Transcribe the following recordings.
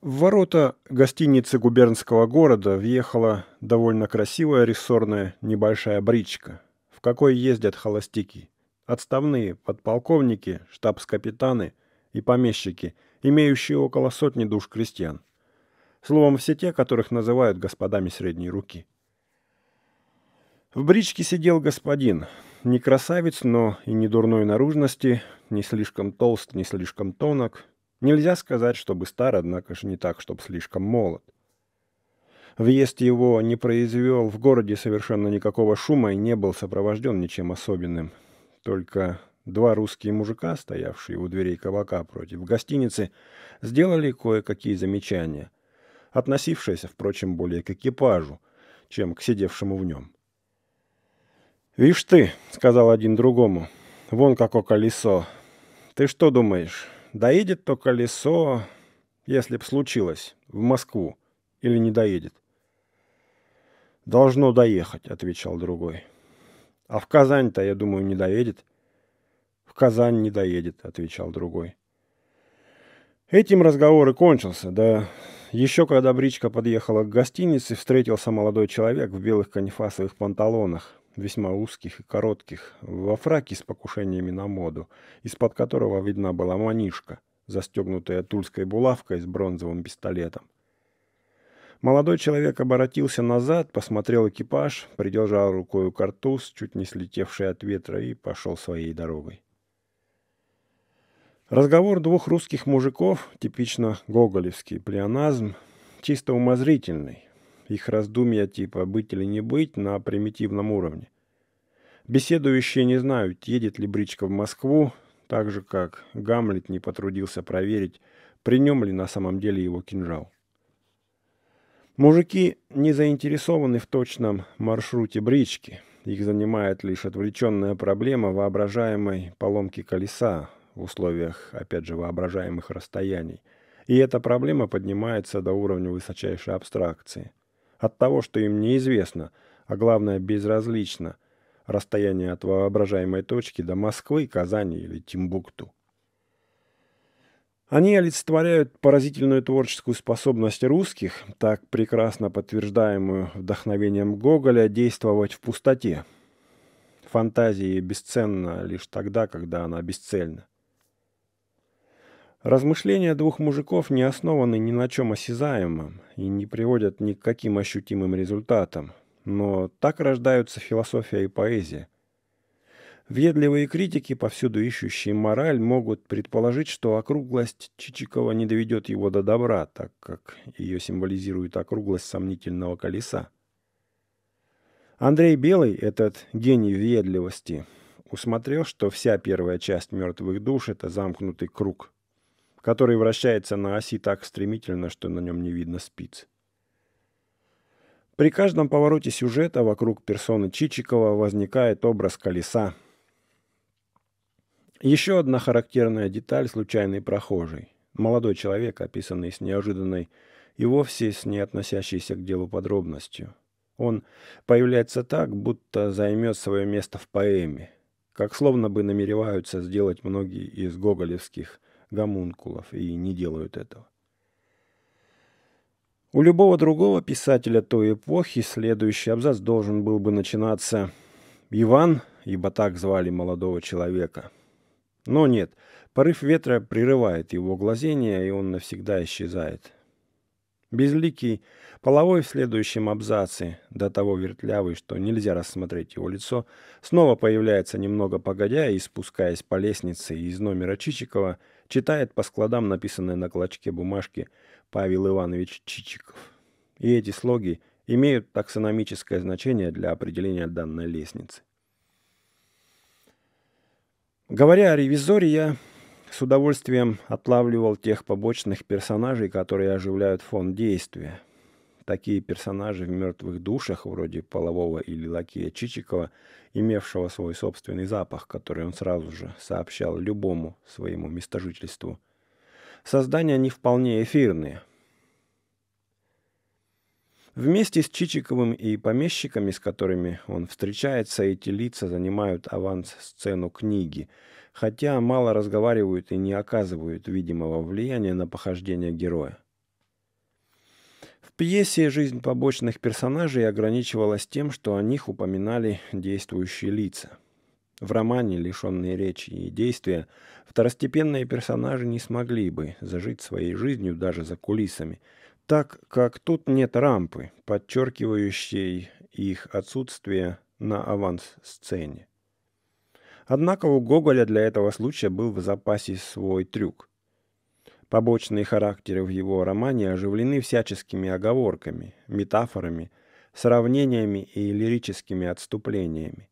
В ворота гостиницы губернского города въехала довольно красивая рессорная небольшая бричка, в какой ездят холостяки. Отставные подполковники, штабс-капитаны и помещики, имеющие около сотни душ крестьян. Словом, все те, которых называют господами средней руки. В бричке сидел господин, не красавец, но и не дурной наружности, не слишком толст, не слишком тонок – Нельзя сказать, чтобы стар, однако же не так, чтобы слишком молод. Въезд его не произвел в городе совершенно никакого шума и не был сопровожден ничем особенным. Только два русские мужика, стоявшие у дверей кабака против гостиницы, сделали кое-какие замечания, относившиеся, впрочем, более к экипажу, чем к сидевшему в нем. «Вишь ты», — сказал один другому, — «вон какое колесо. Ты что думаешь, доедет то колесо, если б случилось, в Москву, или не доедет? Должно доехать, отвечал другой. А в Казань-то, я думаю, не доедет. В Казань не доедет, отвечал другой. Этим разговор и кончился, да еще когда бричка подъехала к гостинице, встретился молодой человек в белых канифасовых панталонах, весьма узких и коротких, во фраке с покушениями на моду, из-под которого видна была манишка, застегнутая тульской булавкой с бронзовым пистолетом. Молодой человек оборотился назад, посмотрел экипаж, придержал рукой картуз, чуть не слетевший от ветра, и пошел своей дорогой. Разговор двух русских мужиков, типично гоголевский плеоназм, чисто умозрительный, их раздумья типа «быть или не быть» на примитивном уровне. Беседующие не знают, едет ли бричка в Москву, так же, как Гамлет не потрудился проверить, при нем ли на самом деле его кинжал. Мужики не заинтересованы в точном маршруте брички. Их занимает лишь отвлеченная проблема воображаемой поломки колеса в условиях, опять же, воображаемых расстояний. И эта проблема поднимается до уровня высочайшей абстракции от того, что им неизвестно, а главное безразлично, расстояние от воображаемой точки до Москвы, Казани или Тимбукту. Они олицетворяют поразительную творческую способность русских, так прекрасно подтверждаемую вдохновением Гоголя, действовать в пустоте. Фантазия бесценна лишь тогда, когда она бесцельна. Размышления двух мужиков не основаны ни на чем осязаемом и не приводят ни к каким ощутимым результатам, но так рождаются философия и поэзия. Ведливые критики, повсюду ищущие мораль, могут предположить, что округлость Чичикова не доведет его до добра, так как ее символизирует округлость сомнительного колеса. Андрей Белый, этот гений ведливости, усмотрел, что вся первая часть «Мертвых душ» — это замкнутый круг – который вращается на оси так стремительно, что на нем не видно спиц. При каждом повороте сюжета вокруг персоны Чичикова возникает образ колеса. Еще одна характерная деталь – случайный прохожий. Молодой человек, описанный с неожиданной и вовсе с не относящейся к делу подробностью. Он появляется так, будто займет свое место в поэме, как словно бы намереваются сделать многие из гоголевских – гомункулов и не делают этого. У любого другого писателя той эпохи следующий абзац должен был бы начинаться «Иван», ибо так звали молодого человека. Но нет, порыв ветра прерывает его глазение, и он навсегда исчезает. Безликий, половой в следующем абзаце, до того вертлявый, что нельзя рассмотреть его лицо, снова появляется немного погодя и, спускаясь по лестнице из номера Чичикова, Читает по складам написанные на клочке бумажки Павел Иванович Чичиков. И эти слоги имеют таксономическое значение для определения данной лестницы. Говоря о ревизоре, я с удовольствием отлавливал тех побочных персонажей, которые оживляют фон действия – Такие персонажи в «Мертвых душах», вроде Полового или Лакея Чичикова, имевшего свой собственный запах, который он сразу же сообщал любому своему местожительству. Создания не вполне эфирные. Вместе с Чичиковым и помещиками, с которыми он встречается, эти лица занимают аванс-сцену книги, хотя мало разговаривают и не оказывают видимого влияния на похождение героя пьесе жизнь побочных персонажей ограничивалась тем, что о них упоминали действующие лица. В романе, лишенные речи и действия, второстепенные персонажи не смогли бы зажить своей жизнью даже за кулисами, так как тут нет рампы, подчеркивающей их отсутствие на аванс-сцене. Однако у Гоголя для этого случая был в запасе свой трюк. Побочные характеры в его романе оживлены всяческими оговорками, метафорами, сравнениями и лирическими отступлениями.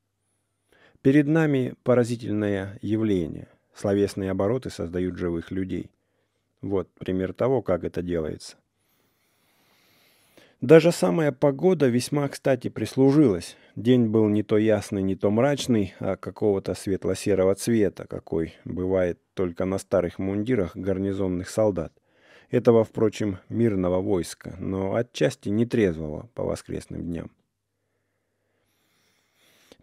Перед нами поразительное явление. Словесные обороты создают живых людей. Вот пример того, как это делается. Даже самая погода весьма кстати прислужилась. День был не то ясный, не то мрачный, а какого-то светло-серого цвета, какой бывает только на старых мундирах гарнизонных солдат. Этого, впрочем, мирного войска, но отчасти нетрезвого по воскресным дням.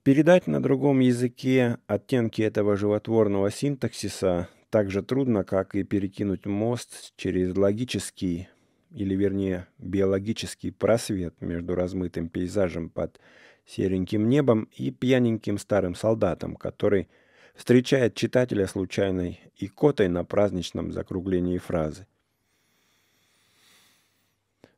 Передать на другом языке оттенки этого животворного синтаксиса так же трудно, как и перекинуть мост через логический или вернее биологический просвет между размытым пейзажем под сереньким небом и пьяненьким старым солдатом, который встречает читателя случайной икотой на праздничном закруглении фразы.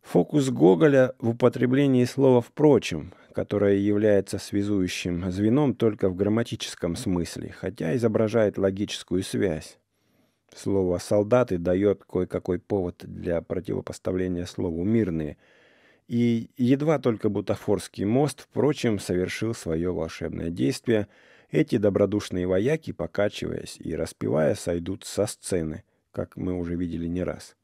Фокус Гоголя в употреблении слова «впрочем», которое является связующим звеном только в грамматическом смысле, хотя изображает логическую связь. Слово «солдаты» дает кое-какой повод для противопоставления слову «мирные». И едва только Бутафорский мост, впрочем, совершил свое волшебное действие, эти добродушные вояки, покачиваясь и распевая, сойдут со сцены, как мы уже видели не раз.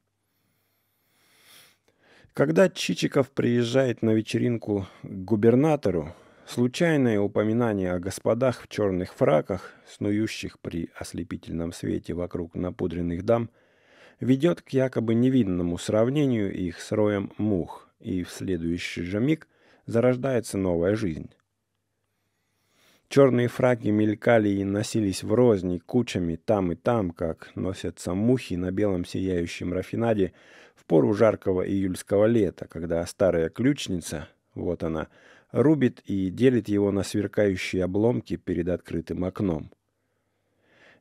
Когда Чичиков приезжает на вечеринку к губернатору, Случайное упоминание о господах в черных фраках, снующих при ослепительном свете вокруг напудренных дам, ведет к якобы невинному сравнению их с роем мух, и в следующий же миг зарождается новая жизнь. Черные фраки мелькали и носились в розни кучами там и там, как носятся мухи на белом сияющем рафинаде в пору жаркого июльского лета, когда старая ключница, вот она, — рубит и делит его на сверкающие обломки перед открытым окном.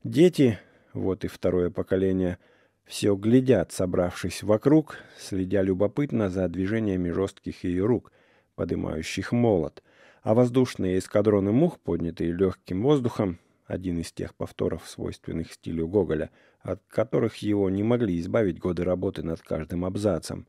Дети, вот и второе поколение, все глядят, собравшись вокруг, следя любопытно за движениями жестких ее рук, поднимающих молот, а воздушные эскадроны мух, поднятые легким воздухом, один из тех повторов, свойственных стилю Гоголя, от которых его не могли избавить годы работы над каждым абзацем.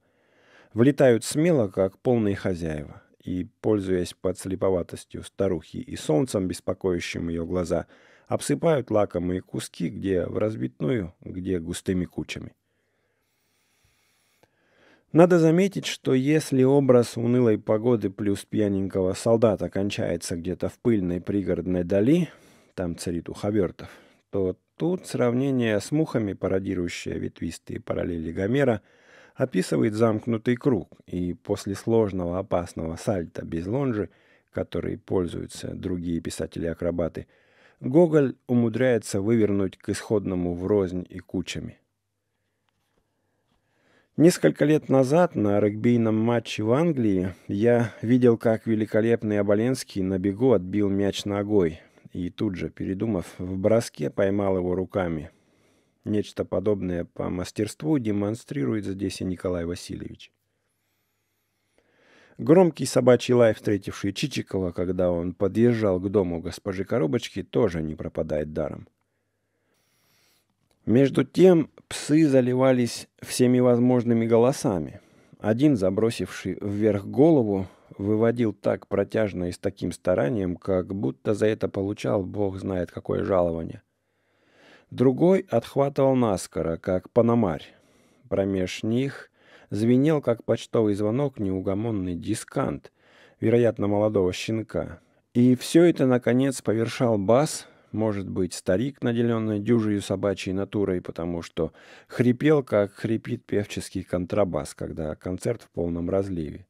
Влетают смело, как полные хозяева и, пользуясь подслеповатостью старухи и солнцем, беспокоящим ее глаза, обсыпают лакомые куски, где в разбитную, где густыми кучами. Надо заметить, что если образ унылой погоды плюс пьяненького солдата кончается где-то в пыльной пригородной дали, там царит уховертов, то тут сравнение с мухами, пародирующие ветвистые параллели Гомера – описывает замкнутый круг, и после сложного опасного сальта без лонжи, который пользуются другие писатели-акробаты, Гоголь умудряется вывернуть к исходному врознь и кучами. Несколько лет назад на регбийном матче в Англии я видел, как великолепный Оболенский на бегу отбил мяч ногой и тут же, передумав, в броске поймал его руками – Нечто подобное по мастерству демонстрирует здесь и Николай Васильевич. Громкий собачий лай, встретивший Чичикова, когда он подъезжал к дому госпожи Коробочки, тоже не пропадает даром. Между тем псы заливались всеми возможными голосами. Один, забросивший вверх голову, выводил так протяжно и с таким старанием, как будто за это получал бог знает какое жалование – Другой отхватывал наскоро, как панамарь. Промеж них звенел, как почтовый звонок, неугомонный дискант, вероятно, молодого щенка. И все это, наконец, повершал бас, может быть, старик, наделенный дюжей собачьей натурой, потому что хрипел, как хрипит певческий контрабас, когда концерт в полном разливе.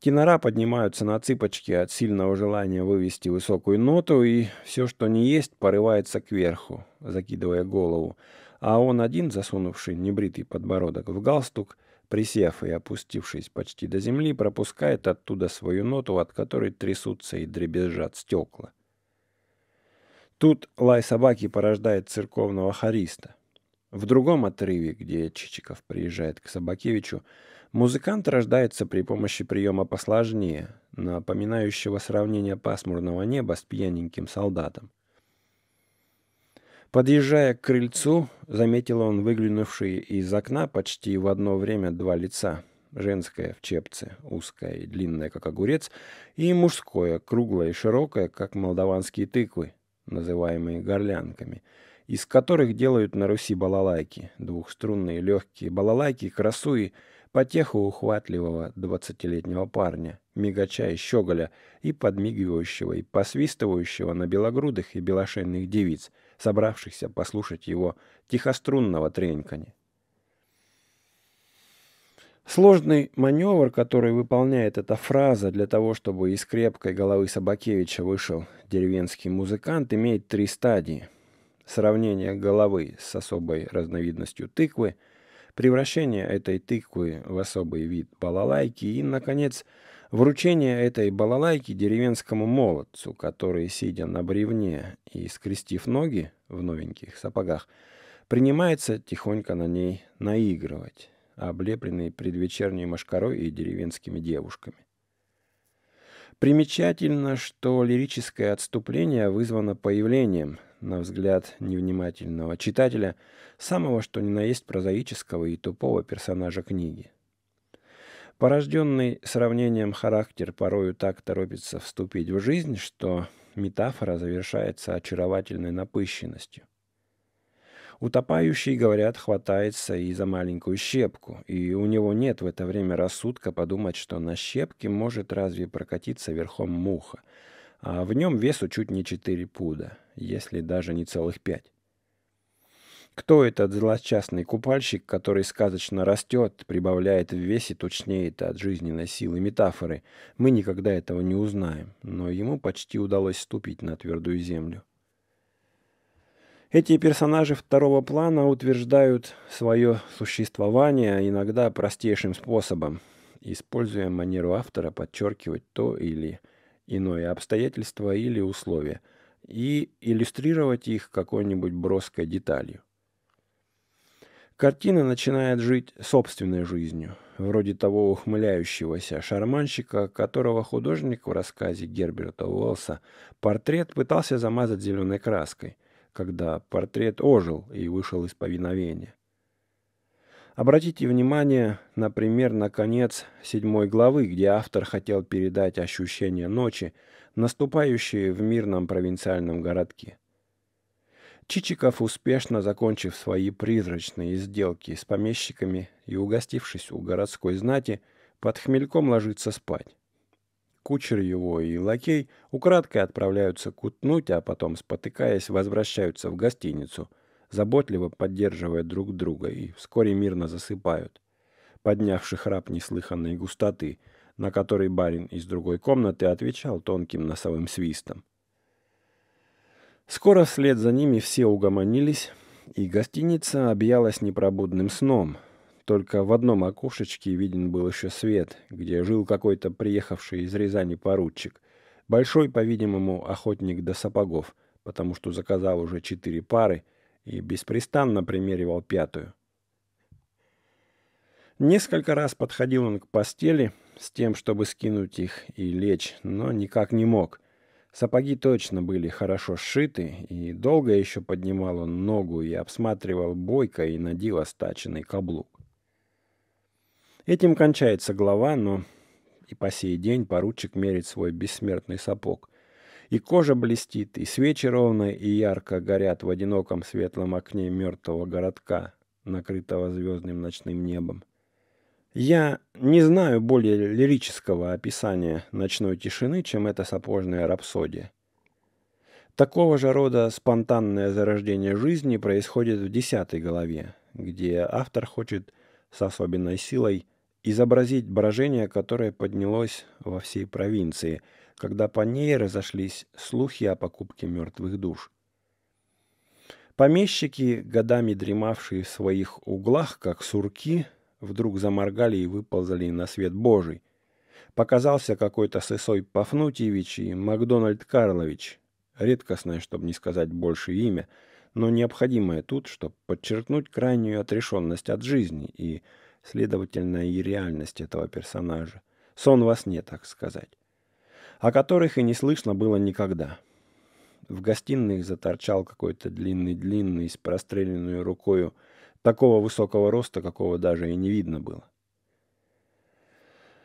Кинора поднимаются на цыпочки от сильного желания вывести высокую ноту, и все, что не есть, порывается кверху, закидывая голову. А он один, засунувший небритый подбородок в галстук, присев и опустившись почти до земли, пропускает оттуда свою ноту, от которой трясутся и дребезжат стекла. Тут лай собаки порождает церковного хориста. В другом отрыве, где Чичиков приезжает к Собакевичу, Музыкант рождается при помощи приема посложнее, напоминающего сравнение пасмурного неба с пьяненьким солдатом. Подъезжая к крыльцу, заметил он выглянувшие из окна почти в одно время два лица. Женское в чепце, узкое и длинное, как огурец, и мужское, круглое и широкое, как молдаванские тыквы, называемые горлянками, из которых делают на Руси балалайки, двухструнные легкие балалайки, красуи – Потеху ухватливого двадцатилетнего парня, мигача и щеголя, и подмигивающего и посвистывающего на белогрудых и белошейных девиц, собравшихся послушать его тихострунного тренькани. Сложный маневр, который выполняет эта фраза для того, чтобы из крепкой головы Собакевича вышел деревенский музыкант, имеет три стадии. Сравнение головы с особой разновидностью тыквы – превращение этой тыквы в особый вид балалайки и, наконец, вручение этой балалайки деревенскому молодцу, который, сидя на бревне и скрестив ноги в новеньких сапогах, принимается тихонько на ней наигрывать, облепленный предвечерней мошкарой и деревенскими девушками. Примечательно, что лирическое отступление вызвано появлением – на взгляд невнимательного читателя, самого что ни на есть прозаического и тупого персонажа книги. Порожденный сравнением характер порою так торопится вступить в жизнь, что метафора завершается очаровательной напыщенностью. Утопающий, говорят, хватается и за маленькую щепку, и у него нет в это время рассудка подумать, что на щепке может разве прокатиться верхом муха – а в нем весу чуть не 4 пуда, если даже не целых 5. Кто этот злосчастный купальщик, который сказочно растет, прибавляет в весе, точнее-то от жизненной силы метафоры, мы никогда этого не узнаем, но ему почти удалось ступить на твердую землю. Эти персонажи второго плана утверждают свое существование иногда простейшим способом, используя манеру автора подчеркивать то или иное обстоятельство или условие, и иллюстрировать их какой-нибудь броской деталью. Картина начинает жить собственной жизнью, вроде того ухмыляющегося шарманщика, которого художник в рассказе Герберта Уолса портрет пытался замазать зеленой краской, когда портрет ожил и вышел из повиновения. Обратите внимание, например, на конец седьмой главы, где автор хотел передать ощущение ночи, наступающие в мирном провинциальном городке. Чичиков, успешно закончив свои призрачные сделки с помещиками и угостившись у городской знати, под хмельком ложится спать. Кучер его и лакей украдкой отправляются кутнуть, а потом, спотыкаясь, возвращаются в гостиницу – заботливо поддерживая друг друга, и вскоре мирно засыпают, поднявши храп неслыханной густоты, на который барин из другой комнаты отвечал тонким носовым свистом. Скоро вслед за ними все угомонились, и гостиница объялась непробудным сном. Только в одном окошечке виден был еще свет, где жил какой-то приехавший из Рязани поручик. Большой, по-видимому, охотник до сапогов, потому что заказал уже четыре пары – и беспрестанно примеривал пятую. Несколько раз подходил он к постели с тем, чтобы скинуть их и лечь, но никак не мог. Сапоги точно были хорошо сшиты, и долго еще поднимал он ногу и обсматривал бойко и надил остаченный каблук. Этим кончается глава, но и по сей день поручик мерит свой бессмертный сапог – и кожа блестит, и свечи ровно и ярко горят в одиноком светлом окне мертвого городка, накрытого звездным ночным небом. Я не знаю более лирического описания ночной тишины, чем эта сапожная рапсодия. Такого же рода спонтанное зарождение жизни происходит в десятой голове, где автор хочет с особенной силой изобразить брожение, которое поднялось во всей провинции – когда по ней разошлись слухи о покупке мертвых душ. Помещики, годами дремавшие в своих углах, как сурки, вдруг заморгали и выползали на свет Божий. Показался какой-то сысой Пафнутьевич и Макдональд Карлович. Редкостное, чтобы не сказать больше имя, но необходимое тут, чтобы подчеркнуть крайнюю отрешенность от жизни и, следовательно, и реальность этого персонажа. Сон во сне, так сказать о которых и не слышно было никогда. В гостиной заторчал какой-то длинный-длинный с простреленной рукою такого высокого роста, какого даже и не видно было.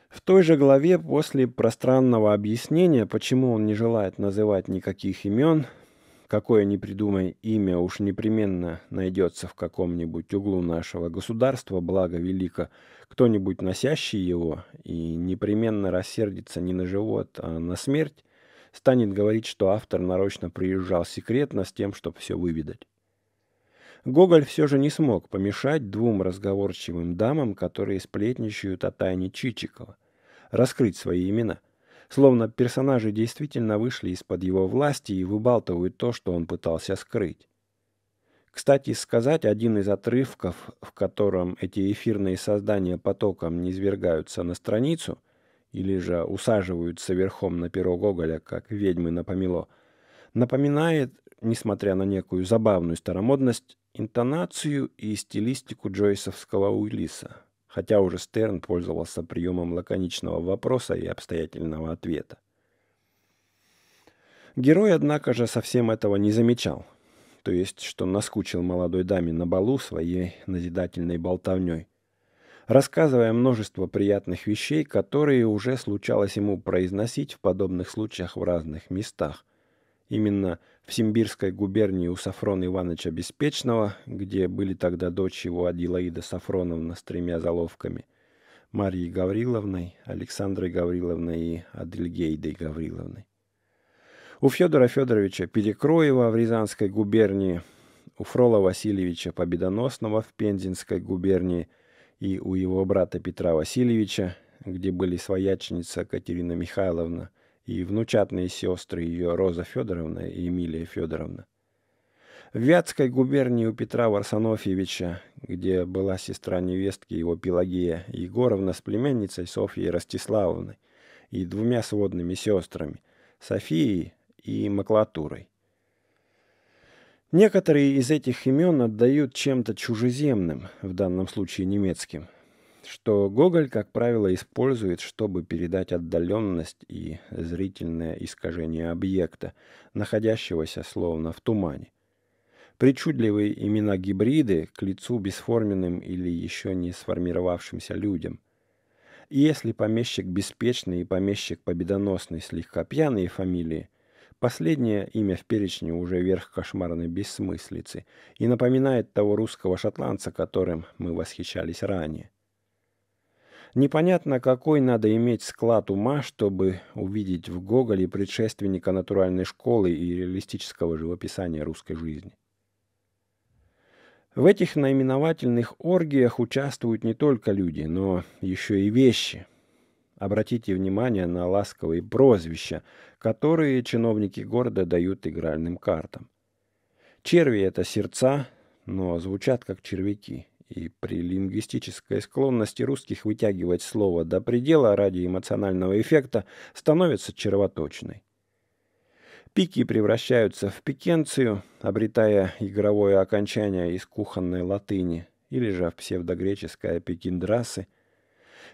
В той же главе после пространного объяснения, почему он не желает называть никаких имен, какое ни придумай имя уж непременно найдется в каком-нибудь углу нашего государства, благо велико, кто-нибудь, носящий его, и непременно рассердится не на живот, а на смерть, станет говорить, что автор нарочно приезжал секретно с тем, чтобы все выведать. Гоголь все же не смог помешать двум разговорчивым дамам, которые сплетничают о тайне Чичикова, раскрыть свои имена. Словно персонажи действительно вышли из-под его власти и выбалтывают то, что он пытался скрыть. Кстати сказать, один из отрывков, в котором эти эфирные создания потоком не низвергаются на страницу, или же усаживаются верхом на перо Гоголя, как ведьмы на помело, напоминает, несмотря на некую забавную старомодность, интонацию и стилистику джойсовского Уиллиса, хотя уже Стерн пользовался приемом лаконичного вопроса и обстоятельного ответа. Герой, однако же, совсем этого не замечал – то есть, что наскучил молодой даме на балу своей назидательной болтовней, рассказывая множество приятных вещей, которые уже случалось ему произносить в подобных случаях в разных местах. Именно в Симбирской губернии у Сафрона Ивановича Беспечного, где были тогда дочь его Адилаида Сафроновна с тремя заловками, Марьей Гавриловной, Александрой Гавриловной и Адельгейдой Гавриловной. У Федора Федоровича Перекроева в Рязанской губернии, у Фрола Васильевича Победоносного в Пензенской губернии и у его брата Петра Васильевича, где были свояченица Катерина Михайловна и внучатные сестры ее Роза Федоровна и Эмилия Федоровна. В Вятской губернии у Петра Варсонофьевича, где была сестра невестки его Пелагея Егоровна с племянницей Софьей Ростиславовной и двумя сводными сестрами, Софией, и маклатурой. Некоторые из этих имен отдают чем-то чужеземным, в данном случае немецким, что Гоголь, как правило, использует, чтобы передать отдаленность и зрительное искажение объекта, находящегося словно в тумане. Причудливые имена-гибриды к лицу бесформенным или еще не сформировавшимся людям. И если помещик беспечный и помещик победоносный слегка пьяные фамилии, Последнее имя в перечне уже верх кошмарной бессмыслицы и напоминает того русского шотландца, которым мы восхищались ранее. Непонятно, какой надо иметь склад ума, чтобы увидеть в Гоголе предшественника натуральной школы и реалистического живописания русской жизни. В этих наименовательных оргиях участвуют не только люди, но еще и вещи. Обратите внимание на ласковые прозвища, которые чиновники города дают игральным картам. Черви – это сердца, но звучат как червяки, и при лингвистической склонности русских вытягивать слово до предела ради эмоционального эффекта становится червоточной. Пики превращаются в пикенцию, обретая игровое окончание из кухонной латыни или же в псевдогреческое пикиндрасы.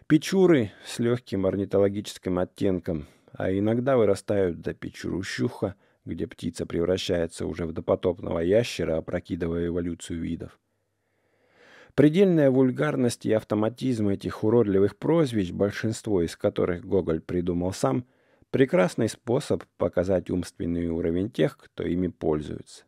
Печуры с легким орнитологическим оттенком – а иногда вырастают до печерущуха, где птица превращается уже в допотопного ящера, опрокидывая эволюцию видов. Предельная вульгарность и автоматизм этих уродливых прозвищ, большинство из которых Гоголь придумал сам, прекрасный способ показать умственный уровень тех, кто ими пользуется.